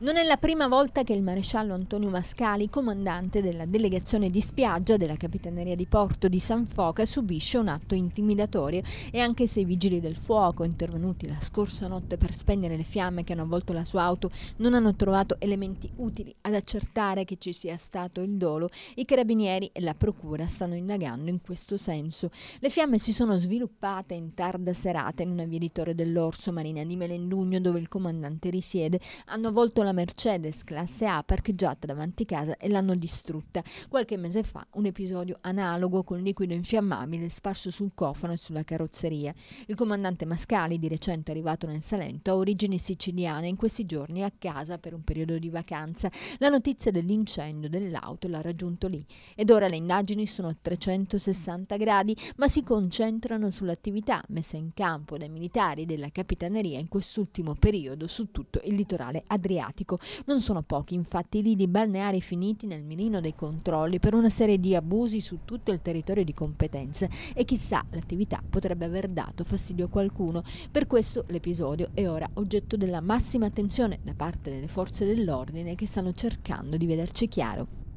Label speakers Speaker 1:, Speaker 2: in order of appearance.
Speaker 1: Non è la prima volta che il maresciallo Antonio Mascali, comandante della delegazione di spiaggia della Capitaneria di Porto di San Foca, subisce un atto intimidatorio e anche se i vigili del fuoco, intervenuti la scorsa notte per spegnere le fiamme che hanno avvolto la sua auto, non hanno trovato elementi utili ad accertare che ci sia stato il dolo, i carabinieri e la procura stanno indagando in questo senso. Le fiamme si sono sviluppate in tarda serata in una via di Torre dell'Orso, marina di Melendugno, dove il comandante risiede, hanno avvolto la la Mercedes classe A parcheggiata davanti casa e l'hanno distrutta. Qualche mese fa un episodio analogo con liquido infiammabile sparso sul cofano e sulla carrozzeria. Il comandante Mascali, di recente arrivato nel Salento, ha origini siciliane e in questi giorni è a casa per un periodo di vacanza. La notizia dell'incendio dell'auto l'ha raggiunto lì ed ora le indagini sono a 360 gradi, ma si concentrano sull'attività messa in campo dai militari della Capitaneria in quest'ultimo periodo su tutto il litorale adriatico drammatico. Non sono pochi, infatti, i lidi balneari finiti nel mirino dei controlli per una serie di abusi su tutto il territorio di competenze e chissà, l'attività potrebbe aver dato fastidio a qualcuno. Per questo l'episodio è ora oggetto della massima attenzione da parte delle forze dell'ordine che stanno cercando di vederci chiaro.